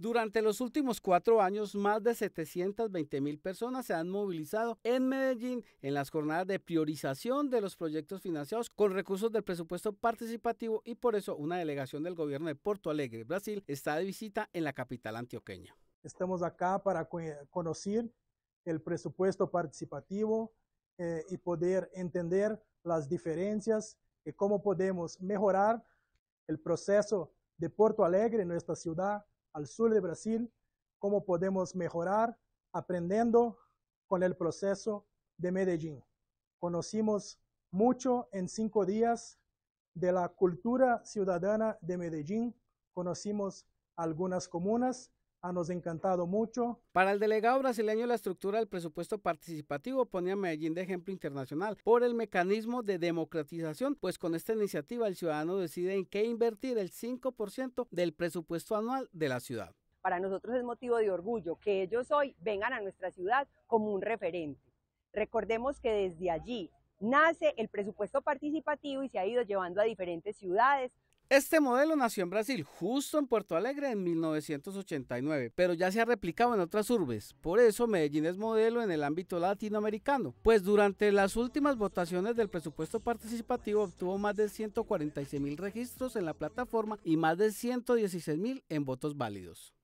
Durante los últimos cuatro años, más de 720 mil personas se han movilizado en Medellín en las jornadas de priorización de los proyectos financiados con recursos del presupuesto participativo y por eso una delegación del gobierno de Porto Alegre, Brasil, está de visita en la capital antioqueña. Estamos acá para conocer el presupuesto participativo eh, y poder entender las diferencias y cómo podemos mejorar el proceso de Porto Alegre, nuestra ciudad, al sur de Brasil, cómo podemos mejorar aprendiendo con el proceso de Medellín. Conocimos mucho en cinco días de la cultura ciudadana de Medellín, conocimos algunas comunas ha ah, nos encantado mucho. Para el delegado brasileño, la estructura del presupuesto participativo ponía a Medellín de ejemplo internacional por el mecanismo de democratización, pues con esta iniciativa el ciudadano decide en qué invertir el 5% del presupuesto anual de la ciudad. Para nosotros es motivo de orgullo que ellos hoy vengan a nuestra ciudad como un referente. Recordemos que desde allí nace el presupuesto participativo y se ha ido llevando a diferentes ciudades este modelo nació en Brasil, justo en Puerto Alegre en 1989, pero ya se ha replicado en otras urbes. Por eso Medellín es modelo en el ámbito latinoamericano, pues durante las últimas votaciones del presupuesto participativo obtuvo más de 146 mil registros en la plataforma y más de 116 mil en votos válidos.